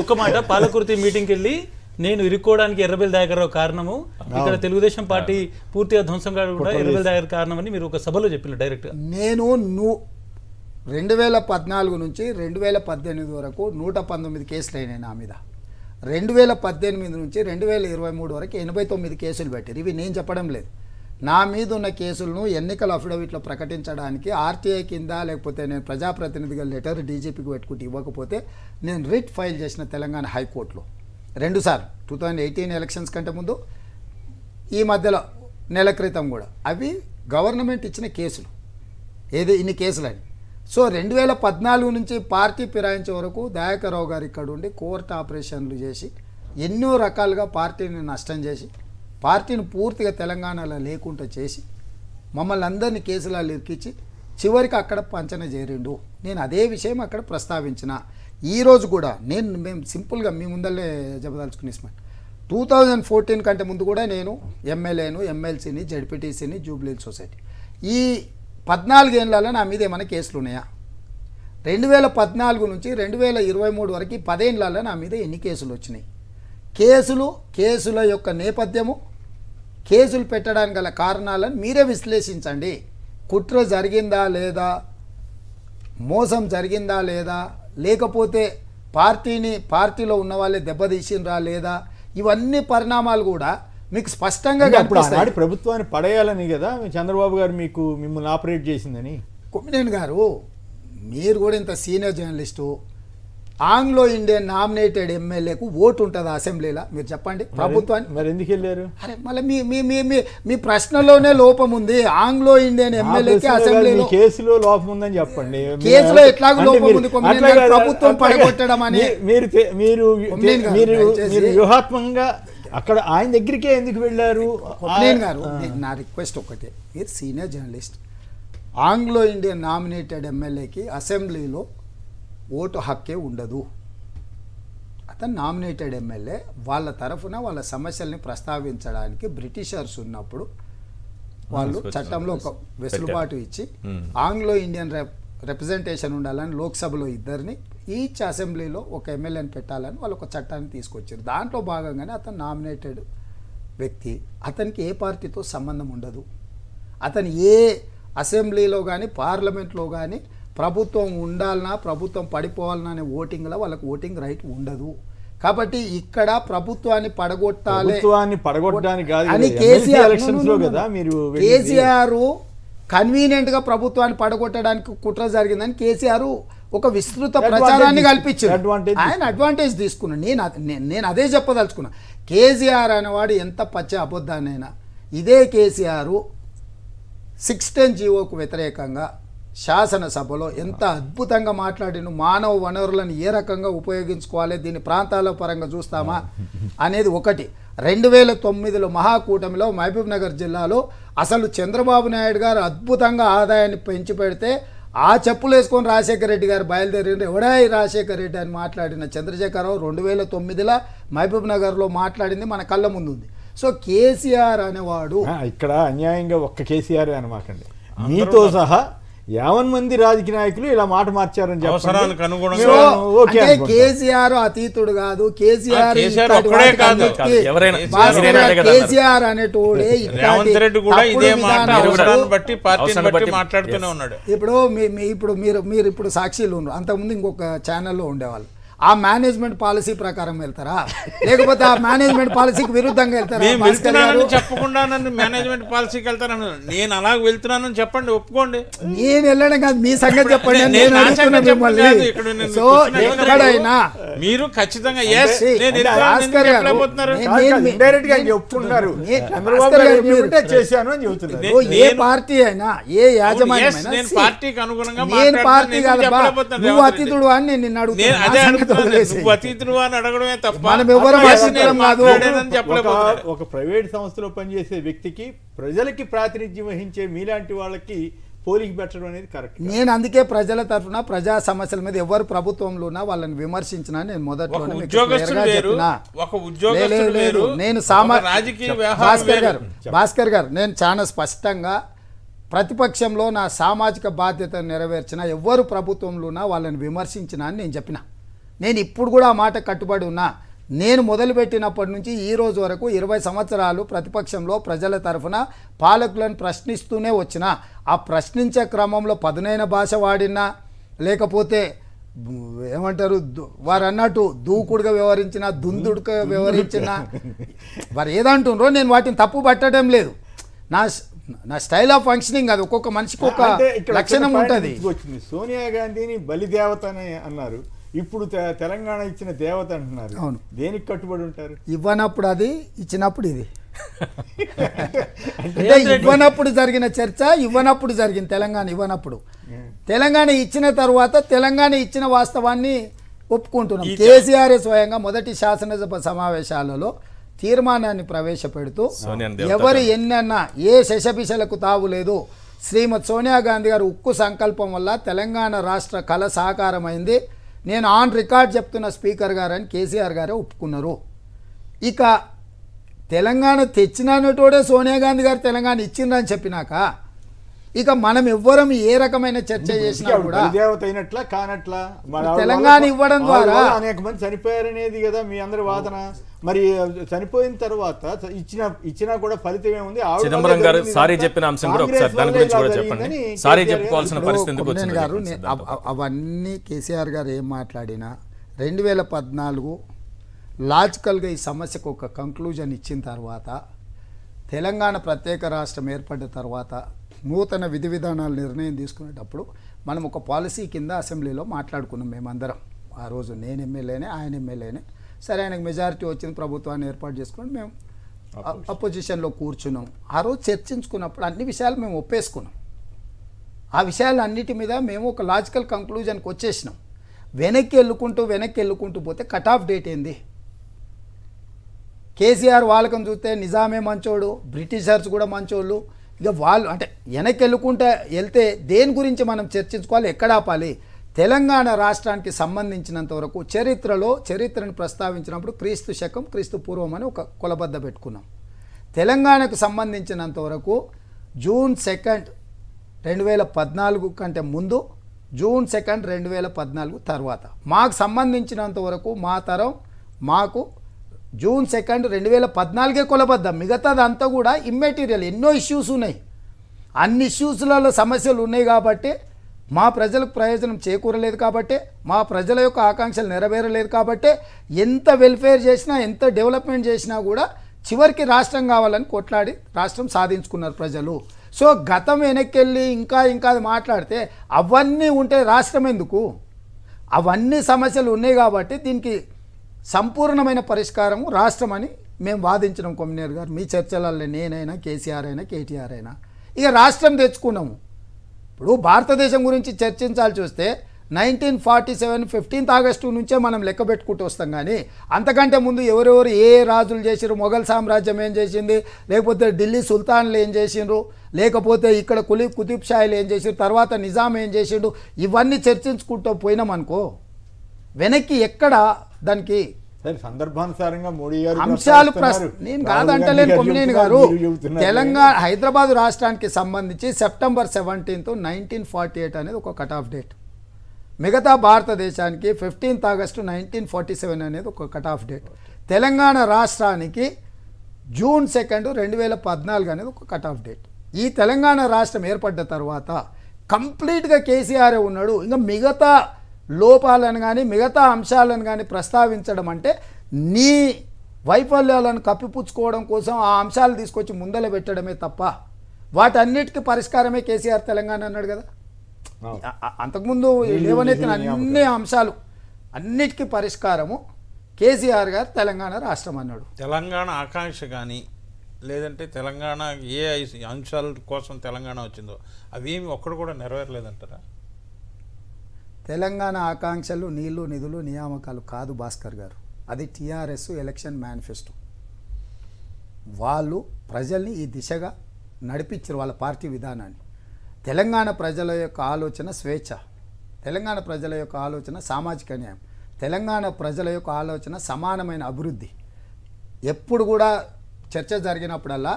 ఒక మాట పాలకుర్తి మీటింగ్కి వెళ్ళి నేను ఇరుక్కోవడానికి ఎర్రబెల్ దాగరావు కారణము ఇక్కడ తెలుగుదేశం పార్టీ పూర్తిగా ధ్వంసం కూడా ఎర్రబెల్ దాగర్ కారణం అని మీరు ఒక సభలో చెప్పిన డైరెక్ట్ నేను నువ్వు రెండు వేల పద్నాలుగు నుంచి రెండు వేల పద్దెనిమిది వరకు నూట పంతొమ్మిది కేసులు అయినాయి నా మీద రెండు వేల పద్దెనిమిది నుంచి రెండు వేల ఇరవై మూడు వరకు ఎనభై తొమ్మిది కేసులు పెట్టారు ఇవి నేను చెప్పడం లేదు నా మీద ఉన్న కేసులను ఎన్నికల అఫిడవిట్లో ప్రకటించడానికి ఆర్టీఐ కింద లేకపోతే నేను ప్రజాప్రతినిధిగా లెటర్ డీజీపీకి పెట్టుకుంటే ఇవ్వకపోతే నేను రిట్ ఫైల్ చేసిన తెలంగాణ హైకోర్టులో రెండుసార్లు టూ థౌజండ్ ఎయిటీన్ ఎలక్షన్స్ కంటే ముందు ఈ మధ్యలో నెల క్రితం కూడా అవి గవర్నమెంట్ ఇచ్చిన కేసులు ఏది ఇన్ని కేసులని సో రెండు వేల పద్నాలుగు నుంచి పార్టీ ఫిరాయించే వరకు దయాకరావు గారు ఇక్కడ ఉండి కోర్టు ఆపరేషన్లు చేసి ఎన్నో రకాలుగా పార్టీని నష్టం చేసి పార్టీని పూర్తిగా తెలంగాణలో లేకుండా చేసి మమ్మల్ని అందరినీ కేసులలో ఇరికించి చివరికి అక్కడ పంచన చేరిండు నేను అదే విషయం అక్కడ ప్రస్తావించిన ఈరోజు కూడా నేను మేము సింపుల్గా మీ ముందరే ముందల్లే స్మార్ట్ టూ థౌజండ్ ఫోర్టీన్ కంటే ముందు కూడా నేను ఎమ్మెల్యేను ఎమ్మెల్సీని జడ్పీటీసీని జూబ్లీ సొసైటీ ఈ ఏళ్ళలో నా మీద ఏమైనా కేసులు ఉన్నాయా రెండు వేల పద్నాలుగు నుంచి రెండు వేల ఇరవై మూడు వరకు పదేళ్ళలో నా మీద ఎన్ని కేసులు వచ్చినాయి కేసులు కేసుల యొక్క నేపథ్యము కేసులు పెట్టడానికి గల కారణాలను మీరే విశ్లేషించండి కుట్ర జరిగిందా లేదా మోసం జరిగిందా లేదా లేకపోతే పార్టీని పార్టీలో ఉన్న వాళ్ళే దెబ్బతీసిండ్రా లేదా ఇవన్నీ పరిణామాలు కూడా మీకు స్పష్టంగా ఆనాడు ప్రభుత్వాన్ని పడేయాలని కదా చంద్రబాబు గారు మీకు మిమ్మల్ని ఆపరేట్ చేసిందని కొమ్మినేని గారు మీరు కూడా ఇంత senior journalist Anglo Indian nominated ఎమ్మెల్యేకు ఓటు ఉంటుంది అసెంబ్లీలో మీరు చెప్పండి ప్రభుత్వాన్ని మరి ఎందుకు వెళ్ళారు అరే మళ్ళీ మీ మీ మీ ప్రశ్నలోనే లోపం ఉంది ఆంగ్లో ఇండియన్ ఎమ్మెల్యేకి అసెంబ్లీలో కేసులో లోపం ఉందని చెప్పండి కేసులో ఎట్లా లోపం ఉంది ప్రభుత్వం పడగొట్టడం అని మీరు మీరు మీరు వ్యూహాత్మకంగా అక్కడ ఆయన దగ్గరికే ఎందుకు వెళ్ళారు నేను గారు నా రిక్వెస్ట్ ఒకటే మీరు senior journalist Anglo Indian nominated ఎమ్మెల్యేకి అసెంబ్లీలో ఓటు హక్కే ఉండదు అతను నామినేటెడ్ ఎమ్మెల్యే వాళ్ళ తరఫున వాళ్ళ సమస్యల్ని ప్రస్తావించడానికి బ్రిటిషర్స్ ఉన్నప్పుడు వాళ్ళు చట్టంలో ఒక వెసులుబాటు ఇచ్చి ఆంగ్లో ఇండియన్ రిప్రజెంటేషన్ ఉండాలని లోక్సభలో ఇద్దరిని ఈచ్ అసెంబ్లీలో ఒక ఎమ్మెల్యేని పెట్టాలని వాళ్ళు ఒక చట్టాన్ని తీసుకొచ్చారు దాంట్లో భాగంగానే అతను నామినేటెడ్ వ్యక్తి అతనికి ఏ పార్టీతో సంబంధం ఉండదు అతను ఏ అసెంబ్లీలో కానీ పార్లమెంట్లో కానీ ప్రభుత్వం ఉండాలన్నా ప్రభుత్వం పడిపోవాలన్నా అనే ఓటింగ్లో వాళ్ళకి ఓటింగ్ రైట్ ఉండదు కాబట్టి ఇక్కడ ప్రభుత్వాన్ని పడగొట్టాలి పడగొట్టడానికి కేసీఆర్ కదా మీరు కేసీఆర్ కన్వీనియంట్ గా ప్రభుత్వాన్ని పడగొట్టడానికి కుట్ర జరిగిందని కేసీఆర్ ఒక విస్తృత ప్రచారాన్ని కల్పించారు ఆయన అడ్వాంటేజ్ తీసుకున్నాను నేను నేను అదే చెప్పదలుచుకున్నా కేసీఆర్ అనేవాడు ఎంత పచ్చ అబద్ధాన్ని ఇదే కేసీఆర్ సిక్స్ టెన్ జీవోకు వ్యతిరేకంగా శాసనసభలో ఎంత అద్భుతంగా మాట్లాడిను మానవ వనరులను ఏ రకంగా ఉపయోగించుకోవాలి దీని ప్రాంతాల పరంగా చూస్తామా అనేది ఒకటి రెండు వేల తొమ్మిదిలో మహాకూటమిలో మహబూబ్ నగర్ జిల్లాలో అసలు చంద్రబాబు నాయుడు గారు అద్భుతంగా ఆదాయాన్ని పెంచి పెడితే ఆ చెప్పులు వేసుకొని రాజశేఖర రెడ్డి గారు బయలుదేరిండ్రు ఎవడా రాజశేఖర రెడ్డి అని మాట్లాడిన చంద్రశేఖరరావు రెండు వేల తొమ్మిదిలో మహబూబ్ నగర్లో మాట్లాడింది మన కళ్ళ ముందుంది సో కేసీఆర్ అనేవాడు ఇక్కడ అన్యాయంగా ఒక్క కేసీఆర్ అనమాట మీతో సహా యావన్ మంది రాజకీయ నాయకులు ఇలా మాట మార్చారని చెప్పారు అతీతుడు కాదు కేసీఆర్ కేసీఆర్ అనేటోడే ఇప్పుడు ఇప్పుడు మీరు మీరు ఇప్పుడు సాక్షిలు ఉన్నారు అంతకుముందు ఇంకొక ఛానల్లో ఉండేవాళ్ళు ఆ మేనేజ్మెంట్ పాలసీ ప్రకారం వెళ్తారా లేకపోతే ఆ మేనేజ్మెంట్ పాలసీకి విరుద్ధంగా వెళ్తారా చెప్పకుండా నన్ను మేనేజ్మెంట్ పాలసీకి వెళ్తాను నేను అలాగ వెళ్తున్నానని చెప్పండి ఒప్పుకోండి నేను వెళ్ళడం కాదు మీ సంగతి చెప్పండి నేను సో ఎక్కడైనా మీరు ఖచ్చితంగా డైరెక్ట్ గా చెప్తున్నారు చేశాను అని చెబుతున్నారు ఏ పార్టీ అయినా ఏ యాజమాన్యమైనా నేను పార్టీకి అనుగుణంగా నేను పార్టీ కాదు అతిథుడు అని నేను నిన్ను అడుగుతాను అతిథుడు అని అడగడమే తప్ప మనం ఎవరు అతిథులం కాదు ఒక ప్రైవేట్ సంస్థలో పనిచేసే వ్యక్తికి ప్రజలకి ప్రాతినిధ్యం వహించే మీలాంటి వాళ్ళకి పోలింగ్ పెట్టడం అనేది కరెక్ట్ నేను అందుకే ప్రజల తరఫున ప్రజా సమస్యల మీద ఎవరు ప్రభుత్వంలోనా వాళ్ళని విమర్శించినా నేను మొదట్లో నేను భాస్కర్ గారు భాస్కర్ గారు నేను చాలా స్పష్టంగా ప్రతిపక్షంలో నా సామాజిక బాధ్యతను నెరవేర్చిన ఎవరు ఉన్నా వాళ్ళని విమర్శించినా అని నేను చెప్పిన నేను ఇప్పుడు కూడా ఆ మాట కట్టుబడి ఉన్నా నేను మొదలుపెట్టినప్పటి నుంచి ఈ రోజు వరకు ఇరవై సంవత్సరాలు ప్రతిపక్షంలో ప్రజల తరఫున పాలకులను ప్రశ్నిస్తూనే వచ్చిన ఆ ప్రశ్నించే క్రమంలో పదునైన భాష వాడినా లేకపోతే ఏమంటారు వారు అన్నట్టు దూకుడుగా వ్యవహరించిన దుందుడుగా వ్యవహరించిన వారు ఏదంటుండ్రో నేను వాటిని తప్పు పట్టడం లేదు నా నా స్టైల్ ఆఫ్ ఫంక్షనింగ్ అది ఒక్కొక్క మనిషికి ఒక లక్షణం ఉంటుంది సోనియా గాంధీని బలిదేవత అన్నారు ఇప్పుడు తెలంగాణ ఇచ్చిన దేవత అంటున్నారు అవును దేనికి కట్టుబడి ఉంటారు ఇవ్వనప్పుడు అది ఇచ్చినప్పుడు ఇది అంటే ఇవ్వనప్పుడు జరిగిన చర్చ ఇవ్వనప్పుడు జరిగింది తెలంగాణ ఇవ్వనప్పుడు తెలంగాణ ఇచ్చిన తర్వాత తెలంగాణ ఇచ్చిన వాస్తవాన్ని ఒప్పుకుంటున్నాం కేసీఆర్ స్వయంగా మొదటి శాసనసభ సమావేశాలలో తీర్మానాన్ని ప్రవేశపెడుతూ ఎవరు ఎన్నన్నా ఏ శశపిశలకు తావు లేదు శ్రీమతి సోనియా గాంధీ గారు ఉక్కు సంకల్పం వల్ల తెలంగాణ రాష్ట్ర కళ సాకారమైంది నేను ఆన్ రికార్డ్ చెప్తున్న స్పీకర్ గారని కేసీఆర్ గారే ఒప్పుకున్నారు ఇక తెలంగాణ తెచ్చినటోడే సోనియా గాంధీ గారు తెలంగాణ ఇచ్చిండ్రని చెప్పినాక ఇక మనం ఎవ్వరం ఏ రకమైన చర్చ చేసినా కూడా అయినట్లా కానట్లా తెలంగాణ ఇవ్వడం ద్వారా అనేక మంది చనిపోయారనేది కదా మీ అందరి వాదన మరి చనిపోయిన తర్వాత ఇచ్చిన ఇచ్చినా కూడా ఫలితం ఏముంది చిదంబరం గారు సారీ చెప్పిన అంశం కూడా ఒకసారి దాని గురించి కూడా చెప్పండి సారీ చెప్పుకోవాల్సిన పరిస్థితి గారు అవన్నీ కేసీఆర్ గారు ఏం మాట్లాడినా రెండు వేల పద్నాలుగు లాజికల్గా ఈ సమస్యకు ఒక కంక్లూజన్ ఇచ్చిన తర్వాత తెలంగాణ ప్రత్యేక రాష్ట్రం ఏర్పడిన తర్వాత నూతన విధి విధానాల నిర్ణయం తీసుకునేటప్పుడు మనం ఒక పాలసీ కింద అసెంబ్లీలో మాట్లాడుకున్నాం మేమందరం ఆ రోజు నేను ఎమ్మెల్యేనే ఆయన ఎమ్మెల్యేనే సరే ఆయనకు మెజారిటీ వచ్చింది ప్రభుత్వాన్ని ఏర్పాటు చేసుకుని మేము అపోజిషన్లో కూర్చున్నాం ఆ రోజు చర్చించుకున్నప్పుడు అన్ని విషయాలు మేము ఒప్పేసుకున్నాం ఆ విషయాలన్నిటి మీద మేము ఒక లాజికల్ కంక్లూజన్కి వచ్చేసినాం వెనక్కి వెళ్ళుకుంటూ వెనక్కి వెళ్ళుకుంటూ పోతే కట్ ఆఫ్ డేట్ ఏంది కేసీఆర్ వాళ్ళకం చూస్తే నిజామే మంచోడు బ్రిటిషర్స్ కూడా మంచోళ్ళు ఇక వాళ్ళు అంటే వెనక్కి వెళ్ళుకుంటే వెళ్తే దేని గురించి మనం చర్చించుకోవాలి ఎక్కడ ఆపాలి తెలంగాణ రాష్ట్రానికి సంబంధించినంత వరకు చరిత్రలో చరిత్రను ప్రస్తావించినప్పుడు క్రీస్తు శకం క్రీస్తు పూర్వం అని ఒక కులబద్ద పెట్టుకున్నాం తెలంగాణకు సంబంధించినంత వరకు జూన్ సెకండ్ రెండు వేల పద్నాలుగు కంటే ముందు జూన్ సెకండ్ రెండు వేల పద్నాలుగు తర్వాత మాకు సంబంధించినంత వరకు మా తరం మాకు జూన్ సెకండ్ రెండు వేల పద్నాలుగే కొలబద్దాం మిగతాదంతా కూడా ఇమ్మెటీరియల్ ఎన్నో ఇష్యూస్ ఉన్నాయి అన్ని ఇష్యూస్లలో సమస్యలు ఉన్నాయి కాబట్టి మా ప్రజలకు ప్రయోజనం చేకూరలేదు కాబట్టి మా ప్రజల యొక్క ఆకాంక్షలు నెరవేరలేదు కాబట్టి ఎంత వెల్ఫేర్ చేసినా ఎంత డెవలప్మెంట్ చేసినా కూడా చివరికి రాష్ట్రం కావాలని కొట్లాడి రాష్ట్రం సాధించుకున్నారు ప్రజలు సో గతం వెనక్కి ఇంకా ఇంకా మాట్లాడితే అవన్నీ ఉంటే రాష్ట్రం ఎందుకు అవన్నీ సమస్యలు ఉన్నాయి కాబట్టి దీనికి సంపూర్ణమైన పరిష్కారం రాష్ట్రం అని మేము వాదించడం కొమ్మినేరు గారు మీ చర్చలలో నేనైనా కేసీఆర్ అయినా కేటీఆర్ అయినా ఇక రాష్ట్రం తెచ్చుకున్నాము ఇప్పుడు భారతదేశం గురించి చర్చించాల్సి వస్తే nineteen forty seven fifteenth August నుంచే మనం లెక్క పెట్టుకుంటూ వస్తాం కానీ అంతకంటే ముందు ఎవరెవరు ఏ రాజులు చేసిరు మొఘల్ సామ్రాజ్యం ఏం చేసింది లేకపోతే ఢిల్లీ సుల్తాన్లు ఏం చేసిండ్రు లేకపోతే ఇక్కడ కులి కుతుబ్ షాయిలు ఏం చేసిండ్రు తర్వాత నిజాం ఏం చేసిండు ఇవన్నీ చర్చించుకుంటూ పోయినాం అనుకో వెనక్కి ఎక్కడ దానికి గారు తెలంగాణ హైదరాబాద్ రాష్ట్రానికి సంబంధించి September seventeenth nineteen forty eight అనేది ఒక కట్ ఆఫ్ డేట్ మిగతా భారతదేశానికి fifteenth August nineteen forty seven అనేది ఒక కట్ ఆఫ్ డేట్ తెలంగాణ రాష్ట్రానికి జూన్ సెకండ్ రెండు వేల పద్నాలుగు అనేది ఒక కట్ ఆఫ్ డేట్ ఈ తెలంగాణ రాష్ట్రం ఏర్పడ్డ తర్వాత కంప్లీట్గా కేసీఆర్ఏ ఉన్నాడు ఇంకా మిగతా లోపాలను కానీ మిగతా అంశాలను కానీ ప్రస్తావించడం అంటే నీ వైఫల్యాలను కప్పిపుచ్చుకోవడం కోసం ఆ అంశాలు తీసుకొచ్చి ముందల పెట్టడమే తప్ప వాటన్నిటికీ పరిష్కారమే కేసీఆర్ తెలంగాణ అన్నాడు కదా అంతకుముందు లేవనెత్తిన అన్ని అంశాలు అన్నిటికీ పరిష్కారము కేసీఆర్ గారు తెలంగాణ రాష్ట్రం అన్నాడు తెలంగాణ ఆకాంక్ష కానీ లేదంటే తెలంగాణ ఏ అంశాల కోసం తెలంగాణ వచ్చిందో అవేమి ఒక్కడు కూడా నెరవేరలేదంటారా తెలంగాణ ఆకాంక్షలు నీళ్లు నిధులు నియామకాలు కాదు భాస్కర్ గారు అది టీఆర్ఎస్ ఎలక్షన్ మేనిఫెస్టో వాళ్ళు ప్రజల్ని ఈ దిశగా నడిపించారు వాళ్ళ పార్టీ విధానాన్ని తెలంగాణ ప్రజల యొక్క ఆలోచన స్వేచ్ఛ తెలంగాణ ప్రజల యొక్క ఆలోచన సామాజిక న్యాయం తెలంగాణ ప్రజల యొక్క ఆలోచన సమానమైన అభివృద్ధి ఎప్పుడు కూడా చర్చ జరిగినప్పుడల్లా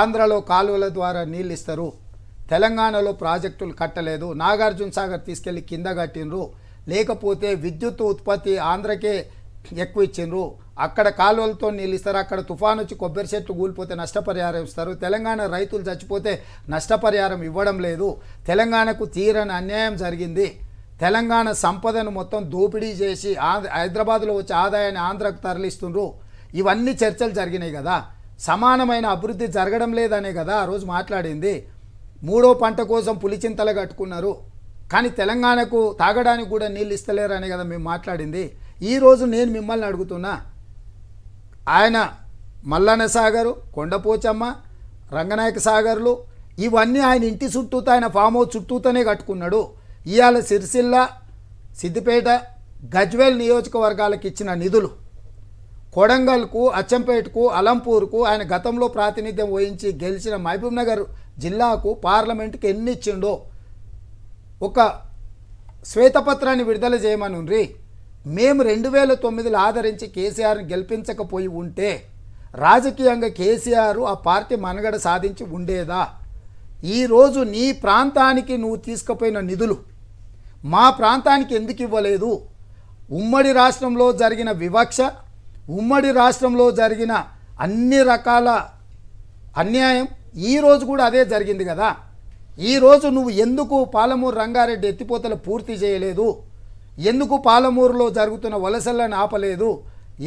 ఆంధ్రలో కాలువల ద్వారా నీళ్ళు ఇస్తారు తెలంగాణలో ప్రాజెక్టులు కట్టలేదు నాగార్జున సాగర్ తీసుకెళ్లి కింద కట్టినరు లేకపోతే విద్యుత్ ఉత్పత్తి ఆంధ్రకే ఎక్కువ ఇచ్చిండ్రు అక్కడ కాలువలతో నీళ్ళు ఇస్తారు అక్కడ తుఫాన్ వచ్చి కొబ్బరి చెట్లు కూలిపోతే నష్టపరిహారం ఇస్తారు తెలంగాణ రైతులు చచ్చిపోతే నష్టపరిహారం ఇవ్వడం లేదు తెలంగాణకు తీరని అన్యాయం జరిగింది తెలంగాణ సంపదను మొత్తం దోపిడీ చేసి హైదరాబాద్లో వచ్చే ఆదాయాన్ని ఆంధ్రకు తరలిస్తుండ్రు ఇవన్నీ చర్చలు జరిగినాయి కదా సమానమైన అభివృద్ధి జరగడం లేదనే కదా ఆ రోజు మాట్లాడింది మూడో పంట కోసం పులిచింతలు కట్టుకున్నారు కానీ తెలంగాణకు తాగడానికి కూడా నీళ్ళు ఇస్తలేరు అనే కదా మేము మాట్లాడింది ఈరోజు నేను మిమ్మల్ని అడుగుతున్నా ఆయన మల్లన్న సాగర్ కొండపోచమ్మ రంగనాయక సాగర్లు ఇవన్నీ ఆయన ఇంటి చుట్టూతో ఆయన ఫామ్ హౌస్ చుట్టూతోనే కట్టుకున్నాడు ఇవాళ సిరిసిల్ల సిద్దిపేట గజ్వేల్ నియోజకవర్గాలకు ఇచ్చిన నిధులు కొడంగల్కు అచ్చంపేటకు అలంపూర్కు ఆయన గతంలో ప్రాతినిధ్యం వహించి గెలిచిన మహబూబ్ నగర్ జిల్లాకు పార్లమెంట్కి ఎన్ని ఇచ్చిండో ఒక శ్వేతపత్రాన్ని విడుదల రీ మేము రెండు వేల తొమ్మిదిలో ఆదరించి కేసీఆర్ని గెలిపించకపోయి ఉంటే రాజకీయంగా కేసీఆర్ ఆ పార్టీ మనుగడ సాధించి ఉండేదా ఈరోజు నీ ప్రాంతానికి నువ్వు తీసుకుపోయిన నిధులు మా ప్రాంతానికి ఎందుకు ఇవ్వలేదు ఉమ్మడి రాష్ట్రంలో జరిగిన వివక్ష ఉమ్మడి రాష్ట్రంలో జరిగిన అన్ని రకాల అన్యాయం ఈరోజు కూడా అదే జరిగింది కదా ఈరోజు నువ్వు ఎందుకు పాలమూరు రంగారెడ్డి ఎత్తిపోతలు పూర్తి చేయలేదు ఎందుకు పాలమూరులో జరుగుతున్న వలసలను ఆపలేదు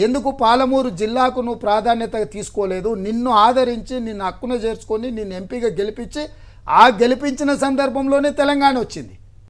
ఎందుకు పాలమూరు జిల్లాకు నువ్వు ప్రాధాన్యత తీసుకోలేదు నిన్ను ఆదరించి నిన్ను హక్కున చేర్చుకొని నిన్ను ఎంపీగా గెలిపించి ఆ గెలిపించిన సందర్భంలోనే తెలంగాణ వచ్చింది